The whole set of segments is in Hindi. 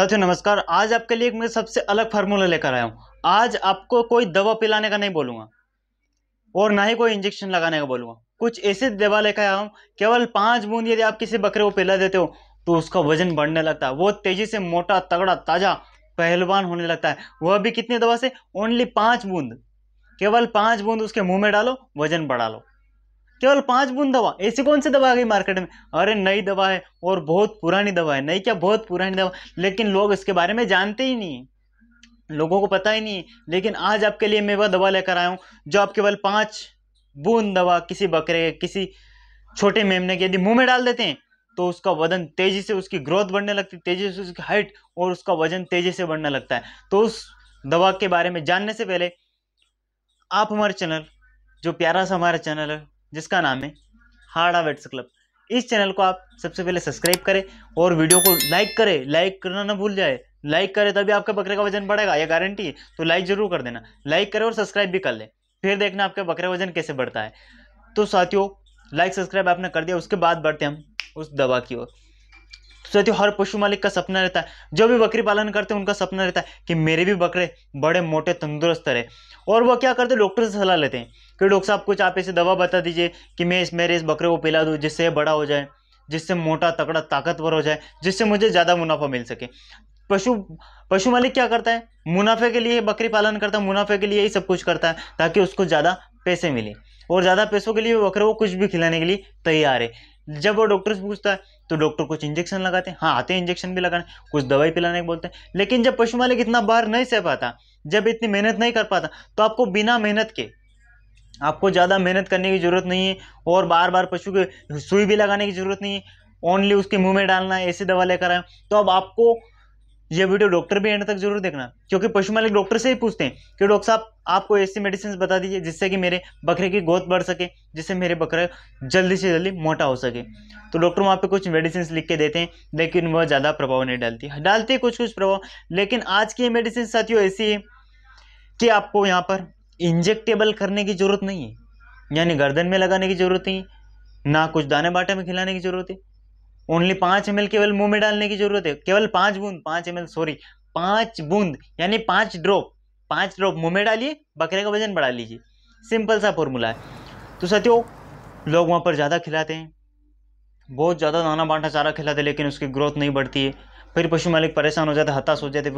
साथियों नमस्कार आज आपके लिए मैं सबसे अलग फार्मूला लेकर आया हूँ आज आपको कोई दवा पिलाने का नहीं बोलूँगा और ना ही कोई इंजेक्शन लगाने का बोलूँगा कुछ ऐसे दवा लेकर आया हूँ केवल पाँच बूंद यदि आप किसी बकरे को पिला देते हो तो उसका वजन बढ़ने लगता है वो तेज़ी से मोटा तगड़ा ताज़ा पहलवान होने लगता है वह भी कितनी दवा से ओनली पाँच बूंद केवल पाँच बूंद उसके मुंह में डालो वजन बढ़ा लो केवल पाँच बूंद दवा ऐसी कौन सी दवा आ गई मार्केट में अरे नई दवा है और बहुत पुरानी दवा है नई क्या बहुत पुरानी दवा लेकिन लोग इसके बारे में जानते ही नहीं लोगों को पता ही नहीं लेकिन आज आपके लिए मैं वह दवा लेकर आया हूँ जो आप केवल पाँच बूंद दवा किसी बकरे किसी छोटे मेमने के यदि मुंह में डाल देते हैं तो उसका वजन तेज़ी से उसकी ग्रोथ बढ़ने लगती है तेज़ी से उसकी हाइट और उसका वजन तेज़ी से बढ़ने लगता है तो उस दवा के बारे में जानने से पहले आप हमारे चैनल जो प्यारा सा हमारा चैनल है जिसका नाम है हाडा वेट्स क्लब इस चैनल को आप सबसे पहले सब्सक्राइब करें और वीडियो को लाइक करें लाइक करना ना भूल जाए लाइक करें तभी आपके बकरे का वजन बढ़ेगा यह गारंटी है तो लाइक जरूर कर देना लाइक करें और सब्सक्राइब भी कर लें फिर देखना आपका बकरे वजन कैसे बढ़ता है तो साथियों लाइक सब्सक्राइब आपने कर दिया उसके बाद बढ़ते हम उस दवा की ओर तो साथियों हर पशु मालिक का सपना रहता है जो भी बकरी पालन करते हैं उनका सपना रहता है कि मेरे भी बकरे बड़े मोटे तंदुरुस्त रहे और वह क्या करते डॉक्टर से सलाह लेते हैं फिर डॉक्टर साहब कुछ आप ऐसी दवा बता दीजिए कि मैं इस मेरे इस बकरे को पिला दूँ जिससे ये बड़ा हो जाए जिससे मोटा तकड़ा ताकतवर हो जाए जिससे मुझे ज़्यादा मुनाफा मिल सके पशु पशु मालिक क्या करता है मुनाफे के लिए बकरी पालन करता है मुनाफे के लिए ही सब कुछ करता है ताकि उसको ज़्यादा पैसे मिले और ज़्यादा पैसों के लिए बकरे को कुछ भी खिलाने के लिए तैयार है जब वो डॉक्टर से पूछता है तो डॉक्टर कुछ इंजेक्शन लगाते हैं हाँ आते हैं इंजेक्शन भी लगाने कुछ दवाई पिलाने के बोलते हैं लेकिन जब पशु मालिक इतना बाहर नहीं सह पाता जब इतनी मेहनत नहीं कर पाता तो आपको बिना मेहनत के आपको ज़्यादा मेहनत करने की ज़रूरत नहीं है और बार बार पशु के सुई भी लगाने की ज़रूरत नहीं है ओनली उसके मुंह में डालना है ऐसी दवा लेकर आए तो अब आपको ये वीडियो डॉक्टर भी एंड तक जरूर देखना क्योंकि पशु मालिक डॉक्टर से ही पूछते हैं कि डॉक्टर साहब आपको ऐसी मेडिसिन बता दीजिए जिससे कि मेरे बकरे की गोद बढ़ सके जिससे मेरे बकरा जल्दी से जल्दी मोटा हो सके तो डॉक्टर वहाँ पे कुछ मेडिसिन लिख के देते हैं लेकिन वह ज़्यादा प्रभाव नहीं डालती डालती कुछ कुछ प्रभाव लेकिन आज की मेडिसिन साथियों ऐसी है कि आपको यहाँ पर इंजेक्टेबल करने की ज़रूरत नहीं है यानी गर्दन में लगाने की ज़रूरत नहीं ना कुछ दाने बाटे में खिलाने की ज़रूरत है ओनली पाँच एम केवल मुंह में डालने की ज़रूरत है केवल पाँच बूंद पाँच एम सॉरी पाँच बूंद यानी पाँच ड्रॉप पाँच ड्रॉप मुंह में डालिए बकरे का वजन बढ़ा लीजिए सिंपल सा फॉर्मूला है तो सत्यो लोग वहाँ पर ज़्यादा खिलाते हैं बहुत ज़्यादा दाना बांटा चारा खिलाते हैं लेकिन उसकी ग्रोथ नहीं बढ़ती है फिर पशु मालिक परेशान हो जाते हताश हो जाते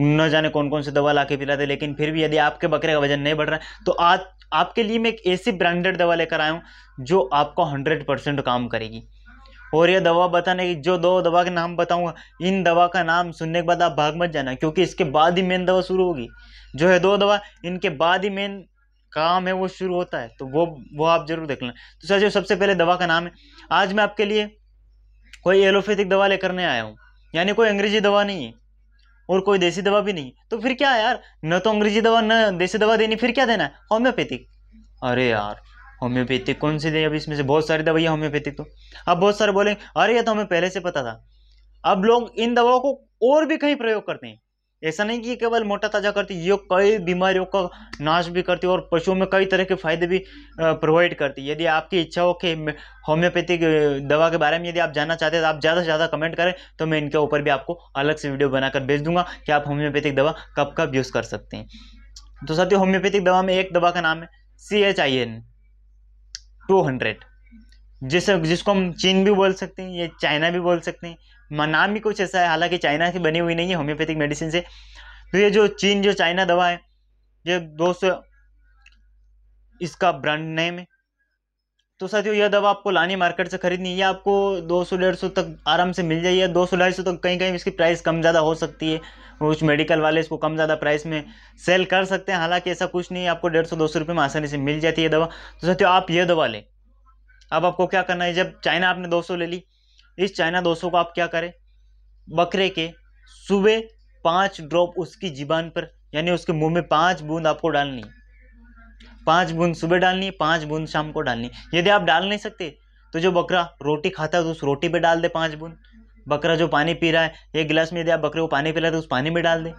न जाने कौन कौन से दवा ला के पिलाते लेकिन फिर भी यदि आपके बकरे का वजन नहीं बढ़ रहा है तो आज आपके लिए मैं एक ऐसी ब्रांडेड दवा लेकर आया हूँ जो आपको हंड्रेड परसेंट काम करेगी और यह दवा बताने की जो दो दवा के नाम बताऊँगा इन दवा का नाम सुनने के बाद आप भाग मत जाना क्योंकि इसके बाद ही मेन दवा शुरू होगी जो है दो दवा इनके बाद ही मेन काम है वो शुरू होता है तो वो वो आप जरूर देख लें तो सर जो सबसे पहले दवा का नाम है आज मैं आपके लिए कोई एलोपैथिक दवा लेकर नहीं आया हूँ यानी कोई अंग्रेजी दवा नहीं है और कोई देसी दवा भी नहीं तो फिर क्या यार न तो अंग्रेजी दवा न देसी दवा देनी फिर क्या देना है होम्योपैथिक अरे यार होम्योपैथिक कौन सी दे अभी इसमें से बहुत सारी दवाइयाँ होम्योपैथिक तो अब बहुत सारे बोलेंगे अरे ये तो हमें पहले से पता था अब लोग इन दवाओं को और भी कहीं प्रयोग करते हैं ऐसा नहीं कि केवल मोटा ताज़ा करती ये कई बीमारियों का नाश भी करती है और पशुओं में कई तरह के फायदे भी प्रोवाइड करती है यदि आपकी इच्छा हो कि होम्योपैथिक दवा के बारे में यदि आप जानना चाहते हैं तो आप ज़्यादा से ज़्यादा कमेंट करें तो मैं इनके ऊपर भी आपको अलग से वीडियो बनाकर भेज दूंगा कि आप होम्योपैथिक दवा कब कब यूज़ कर सकते हैं तो साथियों होम्योपैथिक दवा में एक दवा का नाम है C H I N two hundred जिस जिसको हम चीन भी बोल सकते हैं ये चाइना भी बोल सकते हैं नाम भी कुछ ऐसा है हालांकि चाइना की बनी हुई नहीं है होम्योपैथिक मेडिसिन से तो ये जो चीन जो चाइना दवा है ये दो इसका ब्रांड नेम है तो साथियों यह दवा आपको लानी मार्केट से खरीदनी है आपको दो सौ डेढ़ सौ तक आराम से मिल जाएगी दो सौ ढाई सौ तक कहीं कहीं इसकी प्राइस कम ज़्यादा हो सकती है कुछ मेडिकल वाले इसको कम ज़्यादा प्राइस में सेल कर सकते हैं हालांकि ऐसा कुछ नहीं है आपको डेढ़ सौ दो सौ रुपये में आसानी से मिल जाती है दवा तो साथियों आप यह दवा लें अब आपको क्या करना है जब चाइना आपने दो सौ ले ली इस चाइना दोस्तों को आप क्या करें बकरे के सुबह पाँच ड्रॉप उसकी जीबान पर यानी उसके मुंह में पाँच बूंद आपको डालनी पाँच बूंद सुबह डालनी पाँच बूंद शाम को डालनी यदि आप डाल नहीं सकते तो जो बकरा रोटी खाता है तो उस रोटी पे डाल दे पाँच बूंद बकरा जो पानी पी रहा है एक गिलास में यदि आप बकरे को पानी पिला तो उस पानी में डाल दें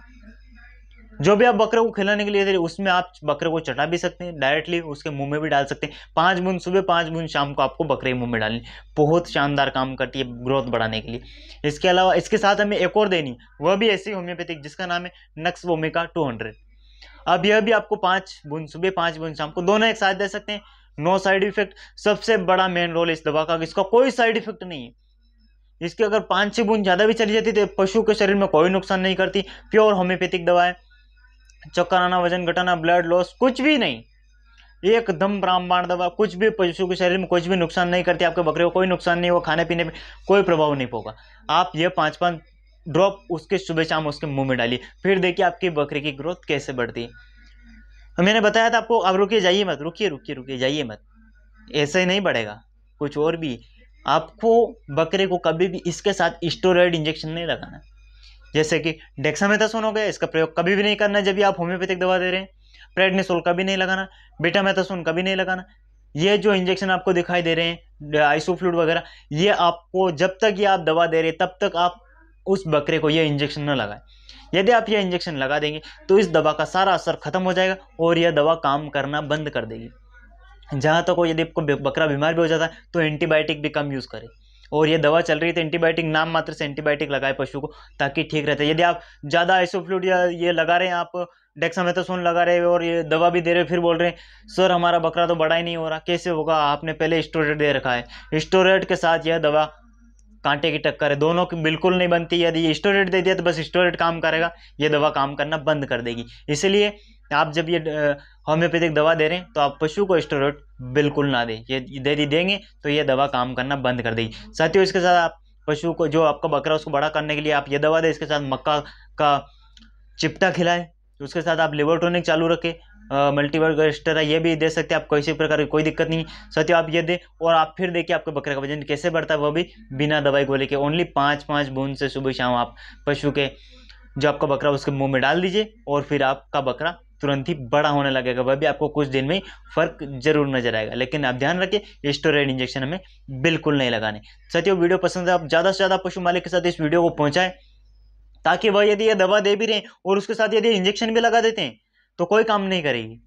जो भी आप बकरे को खिलाने के लिए दे रहे उसमें आप बकरे को चटा भी सकते हैं डायरेक्टली उसके मुंह में भी डाल सकते हैं पाँच बूंद सुबह पाँच बूंद शाम को आपको बकरे के मुंह में डालनी बहुत शानदार काम करती है ग्रोथ बढ़ाने के लिए इसके अलावा इसके साथ हमें एक और देनी वह भी ऐसी होम्योपैथिक जिसका नाम है नक्स वोमिका टू अब यह भी आपको पाँच बूंद सुबह पाँच बूंद शाम को दोनों एक साथ दे सकते हैं नो साइड इफेक्ट सबसे बड़ा मेन रोल इस दवा का इसका कोई साइड इफेक्ट नहीं है इसकी अगर पाँच छः बूंद ज़्यादा भी चली जाती तो पशु के शरीर में कोई नुकसान नहीं करती प्योर होम्योपैथिक दवा है चक्कर आना वजन घटाना ब्लड लॉस कुछ भी नहीं एकदम ब्राह्मण दवा कुछ भी पशु के शरीर में कुछ भी नुकसान नहीं करती आपके बकरे को कोई नुकसान नहीं होगा खाने पीने में कोई प्रभाव नहीं होगा आप ये पाँच पाँच ड्रॉप उसके सुबह शाम उसके मुंह में डालिए फिर देखिए आपकी बकरे की ग्रोथ कैसे बढ़ती है मैंने बताया था आपको आप रुकिए जाइए मत रुकिए रुकिए रुकिए जाइए मत ऐसे ही नहीं बढ़ेगा कुछ और भी आपको बकरे को कभी भी इसके साथ स्टोरॉयड इंजेक्शन नहीं लगाना जैसे कि डेक्सामेथासोन हो गया इसका प्रयोग कभी भी नहीं करना जब भी आप होम्योपैथिक दवा दे रहे हैं प्रेडनेसोल कभी नहीं लगाना बीटामेथासोन कभी नहीं लगाना ये जो इंजेक्शन आपको दिखाई दे रहे हैं आइसोफ्लूड वगैरह ये आपको जब तक ये आप दवा दे रहे हैं तब तक आप उस बकरे को ये इंजेक्शन न लगाएं यदि आप ये इंजेक्शन लगा देंगे तो इस दवा का सारा असर खत्म हो जाएगा और यह दवा काम करना बंद कर देगी जहाँ तक तो हो यदि आपको बकरा बीमार भी हो जाता है तो एंटीबायोटिक भी कम यूज़ करें और ये दवा चल रही तो एंटीबायोटिक नाम मात्र से एंटीबायोटिक लगाए पशु को ताकि ठीक रहता है यदि आप ज़्यादा आइसोफ्लूड या ये लगा रहे हैं आप डेक्सामेथासोन लगा रहे हैं और ये दवा भी दे रहे फिर बोल रहे हैं सर हमारा बकरा तो बड़ा ही नहीं हो रहा कैसे होगा आपने पहले स्टोरेट दे रखा है स्टोरेट के साथ यह दवा कांटे की टक्कर है दोनों की बिल्कुल नहीं बनती यदि स्टोरेट दे दिया तो बस स्टोरेट काम करेगा ये दवा काम करना बंद कर देगी इसलिए आप जब ये होम्योपैथिक दवा दे रहे हैं तो आप पशु को स्टोरेट बिल्कुल ना दें ये यदि देंगे तो ये दवा काम करना बंद कर देगी साथियों इसके साथ आप पशु को जो आपका बकरा उसको बड़ा करने के लिए आप ये दवा दें इसके साथ मक्का का चिपटा खिलाएं उसके साथ आप लिवर टोनिक चालू रखें मल्टीवर्ग एक्स्ट्रा ये भी दे सकते हैं आप किसी प्रकार की कोई दिक्कत नहीं साथियों आप ये दें और आप फिर देखिए आपके बकरे का वजन कैसे बढ़ता है वो भी बिना दवाई को लेकर ओनली पाँच पाँच बूंद से सुबह शाम आप पशु के जो आपका बकरा उसके मुंह में डाल दीजिए और फिर आपका बकरा तुरंत ही बड़ा होने लगेगा वह भी आपको कुछ दिन में फर्क जरूर नजर आएगा लेकिन आप ध्यान रखें स्टोरेड इंजेक्शन हमें बिल्कुल नहीं लगाने साथियों वीडियो पसंद है आप ज़्यादा से ज़्यादा पशु मालिक के साथ इस वीडियो को पहुँचाएँ ताकि वह यदि यह दवा दे भी रहे और उसके साथ यदि इंजेक्शन भी लगा देते हैं तो कोई काम नहीं करेगी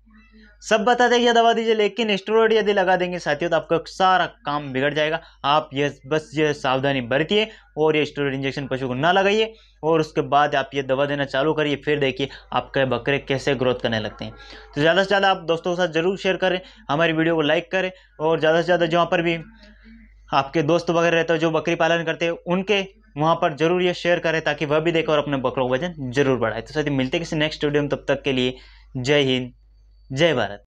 सब बता देंगे दवा दीजिए लेकिन स्टेरॉयड यदि लगा देंगे साथियों तो आपका सारा काम बिगड़ जाएगा आप ये बस ये सावधानी बरतिए और ये स्टेरॉयड इंजेक्शन पशु को ना लगाइए और उसके बाद आप ये दवा देना चालू करिए फिर देखिए आपके बकरे कैसे ग्रोथ करने लगते हैं तो ज़्यादा से ज़्यादा आप दोस्तों के साथ ज़रूर शेयर करें हमारी वीडियो को लाइक करें और ज़्यादा से ज़्यादा जहाँ पर भी आपके दोस्त वगैरह रहते हो जो बकरी पालन करते हैं उनके वहाँ पर जरूर ये शेयर करें ताकि वह भी देखें और अपने बकरों का वजन जरूर बढ़ाए तो साथ ही मिलते किसी नेक्स्ट वीडियो में तब तक के लिए जय हिंद जय भारत